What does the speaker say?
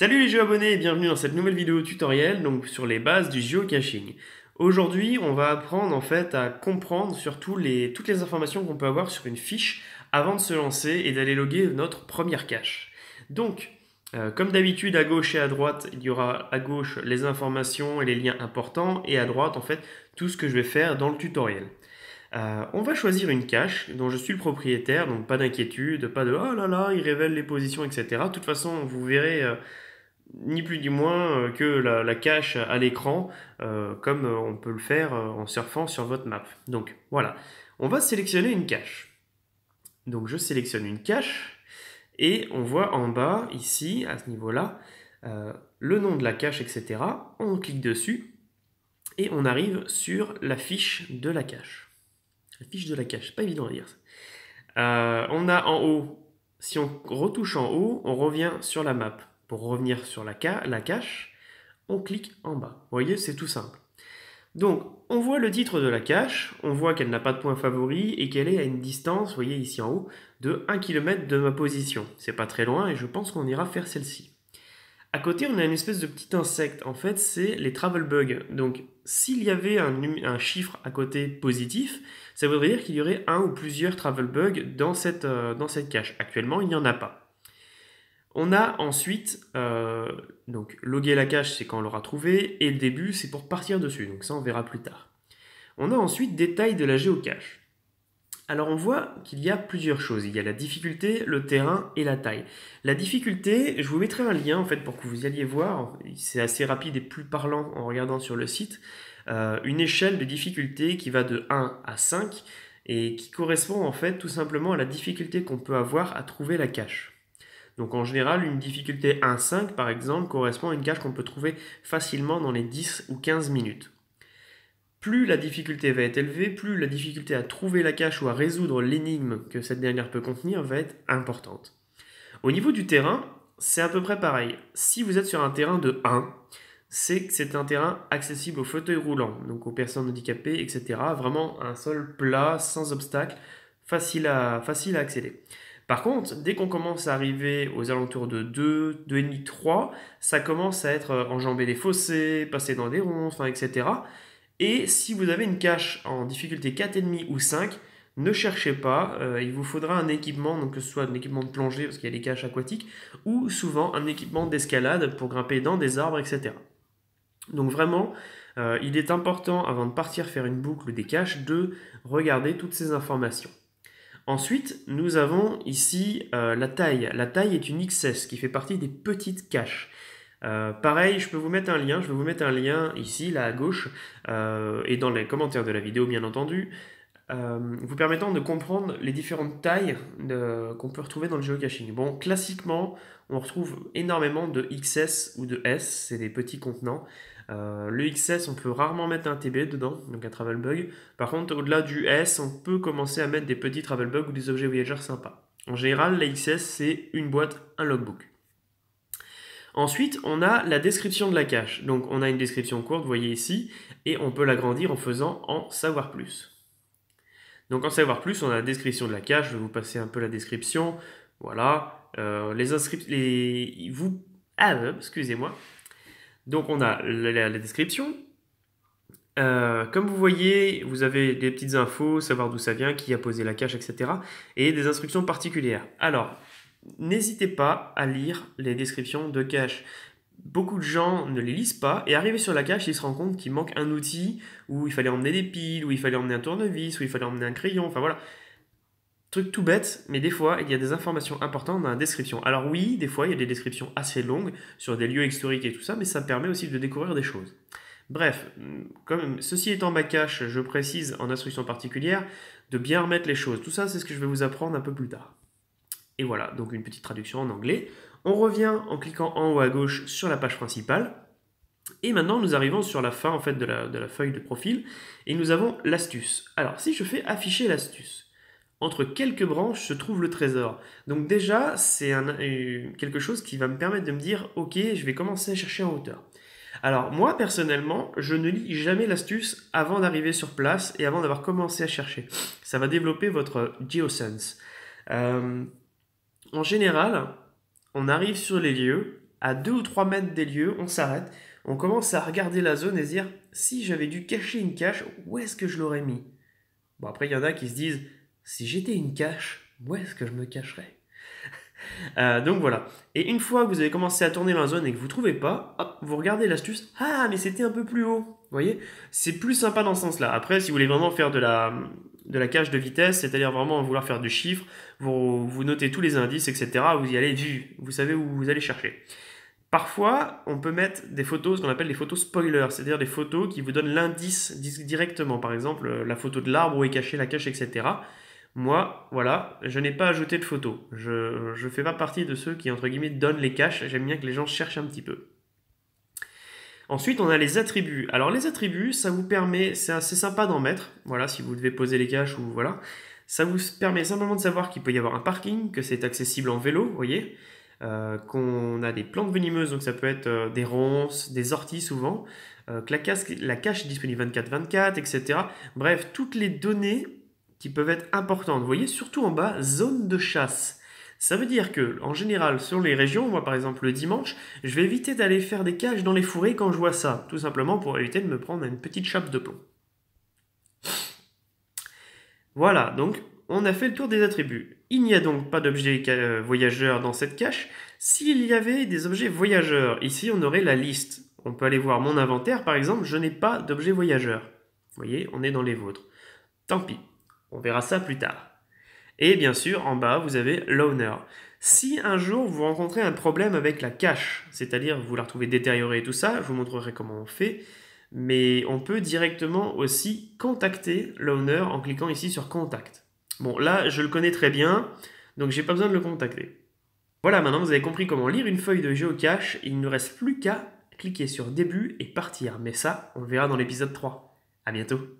Salut les géo-abonnés et bienvenue dans cette nouvelle vidéo tutoriel donc sur les bases du geocaching. Aujourd'hui, on va apprendre en fait à comprendre surtout les, toutes les informations qu'on peut avoir sur une fiche avant de se lancer et d'aller loguer notre première cache. Donc, euh, comme d'habitude, à gauche et à droite, il y aura à gauche les informations et les liens importants et à droite en fait tout ce que je vais faire dans le tutoriel. Euh, on va choisir une cache dont je suis le propriétaire, donc pas d'inquiétude, pas de oh là là, il révèle les positions, etc. De toute façon, vous verrez euh, ni plus ni moins euh, que la, cache à l'écran, euh, comme euh, on peut le faire en surfant sur votre map. Donc voilà, on va sélectionner une cache. Donc je sélectionne une cache, et on voit en bas, ici, à ce niveau-là, le nom de la cache, etc. On clique dessus, et on arrive sur la fiche de la cache. La fiche de la cache, pas évident à dire on a en haut, si on retouche en haut, on revient sur la map. Pour revenir sur la, cache, on clique en bas. Vous voyez, c'est tout simple. Donc, on voit le titre de la cache, on voit qu'elle n'a pas de point favori et qu'elle est à une distance, vous voyez ici en haut, de 1 km de ma position. C'est pas très loin et je pense qu'on ira faire celle-ci. À côté, on a une espèce de petit insecte. En fait, c'est les travel bugs. Donc, s'il y avait un, chiffre à côté positif, ça voudrait dire qu'il y aurait un ou plusieurs travel bugs dans cette euh, cache. Actuellement, il n'y en a pas. On a ensuite, euh, donc loguer la cache, c'est quand on l'aura trouvé, et le début, c'est pour partir dessus, donc ça on verra plus tard. On a ensuite tailles de la géocache. Alors on voit qu'il y a plusieurs choses, il y a la difficulté, le terrain et la taille. La difficulté, je vous mettrai un lien en fait pour que vous alliez voir, c'est assez rapide et plus parlant en regardant sur le site, euh, une échelle de difficulté qui va de 1 à 5 et qui correspond en fait tout simplement à la difficulté qu'on peut avoir à trouver la cache. Donc en général, une difficulté 1-5 par exemple correspond à une cache qu'on peut trouver facilement dans les 10 ou 15 minutes. Plus la difficulté va être élevée, plus la difficulté à trouver la cache ou à résoudre l'énigme que cette dernière peut contenir va être importante. Au niveau du terrain, c'est à peu près pareil. Si vous êtes sur un terrain de 1, c'est que c'est un terrain accessible aux fauteuils roulants, donc aux personnes handicapées, etc. Vraiment un sol plat, sans obstacle, facile à accéder. Par contre, dès qu'on commence à arriver aux alentours de 2, 2,5, 3, ça commence à être euh, enjamber des fossés, passer dans des ronces, etc. Et si vous avez une cache en difficulté 4,5 ou 5, ne cherchez pas, euh, il vous faudra un équipement, donc que ce soit un équipement de plongée parce qu'il y a des caches aquatiques, ou souvent un équipement d'escalade pour grimper dans des arbres, etc. Donc vraiment, euh, il est important avant de partir faire une boucle des caches de regarder toutes ces informations. Ensuite, nous avons ici euh, la taille. La taille est une XS qui fait partie des petites caches. Euh, pareil, je peux vous mettre un lien, je vais vous mettre un lien ici, là à gauche, euh, et dans les commentaires de la vidéo bien entendu, vous permettant de comprendre les différentes tailles qu'on peut retrouver dans le geocaching. Bon, classiquement, on retrouve énormément de XS ou de S, c'est des petits contenants. Euh, le XS, on peut rarement mettre un TB dedans, donc un travel bug. Par contre, au-delà du S, on peut commencer à mettre des petits travel bugs ou des objets voyageurs sympas. En général, le XS, c'est une boîte, un logbook. Ensuite, on a la description de la cache. Donc, on a une description courte, vous voyez ici, et on peut l'agrandir en faisant en savoir plus. Donc, en savoir plus, on a la description de la cache. Je vais vous passer un peu la description. Voilà. Euh, les, les vous... Ah, euh, excusez-moi. Donc on a la, description. Euh, comme vous voyez, vous avez des petites infos, savoir d'où ça vient, qui a posé la cache, etc. Et des instructions particulières. Alors, n'hésitez pas à lire les descriptions de cache. Beaucoup de gens ne les lisent pas et arrivés sur la cache, ils se rendent compte qu'il manque un outil où il fallait emmener des piles, où il fallait emmener un tournevis, où il fallait emmener un crayon, enfin voilà. Truc tout bête, mais des fois, il y a des informations importantes dans la description. Alors oui, des fois, il y a des descriptions assez longues sur des lieux historiques et tout ça, mais ça permet aussi de découvrir des choses. Bref, mm, comme ceci étant ma cache, je précise en instruction particulière de bien remettre les choses. Tout ça, c'est ce que je vais vous apprendre un peu plus tard. Et voilà, donc une petite traduction en anglais. On revient en cliquant en haut à gauche sur la page principale. Et maintenant, nous arrivons sur la fin en fait de la feuille de profil et nous avons l'astuce. Alors, si je fais afficher l'astuce, entre quelques branches se trouve le trésor. Donc déjà, c'est euh, quelque chose qui va me permettre de me dire, ok, je vais commencer à chercher en hauteur. Alors moi, personnellement, je ne lis jamais l'astuce avant d'arriver sur place et avant d'avoir commencé à chercher. Ça va développer votre geosense. Euh, en général, on arrive sur les lieux, à 2 ou 3 mètres des lieux, on s'arrête, on commence à regarder la zone et se dire, si j'avais dû cacher une cache, où est-ce que je l'aurais mis Bon après, il y en a qui se disent, si j'étais une cache, où est-ce que je me cacherais euh, donc voilà. Et une fois que vous avez commencé à tourner dans la zone et que vous trouvez pas, vous regardez l'astuce. Ah, mais c'était un peu plus haut. Vous voyez C'est plus sympa dans ce sens-là. Après, si vous voulez vraiment faire de la, de la cache de vitesse, c'est-à-dire vraiment vouloir faire du chiffre, vous, notez tous les indices, etc. Vous y allez vu. Vous savez où vous allez chercher. Parfois, on peut mettre des photos, ce qu'on appelle des photos spoilers, c'est-à-dire des photos qui vous donnent l'indice directement. Par exemple, euh, la photo de l'arbre où est cachée la cache, etc. Moi, voilà, je n'ai pas ajouté de photos. Je ne fais pas partie de ceux qui, entre guillemets, donnent les caches. J'aime bien que les gens cherchent un petit peu. Ensuite, on a les attributs. Alors, les attributs, ça vous permet, c'est assez sympa d'en mettre. Voilà, si vous devez poser les caches ou voilà. Ça vous permet simplement de savoir qu'il peut y avoir un parking, que c'est accessible en vélo, vous voyez. Euh, qu'on a des plantes venimeuses, donc ça peut être euh, des ronces, des orties souvent, euh, que la, la cache est disponible 24-24, etc. Bref, toutes les données qui peuvent être importantes. Vous voyez, surtout en bas, zone de chasse. Ça veut dire que, en général, sur les régions, moi par exemple le dimanche, je vais éviter d'aller faire des cages dans les fourrés quand je vois ça, tout simplement pour éviter de me prendre une petite chape de plomb. Voilà, donc on a fait le tour des attributs. Il n'y a donc pas d'objets euh, voyageurs dans cette cache. S'il y avait des objets voyageurs, ici on aurait la liste. On peut aller voir mon inventaire par exemple, je n'ai pas d'objets voyageurs. Vous voyez, on est dans les vôtres. Tant pis. On verra ça plus tard. Et bien sûr, en bas, vous avez l'owner. Si un jour vous rencontrez un problème avec la cache, c'est-à-dire vous la retrouvez détériorée et tout ça, je vous montrerai comment on fait, mais on peut directement aussi contacter l'owner en cliquant ici sur contact. Bon, là, je le connais très bien, donc j'ai pas besoin de le contacter. Voilà, maintenant vous avez compris comment lire une feuille de géocache, il ne reste plus qu'à cliquer sur début et partir, mais ça, on le verra dans l'épisode 3. À bientôt.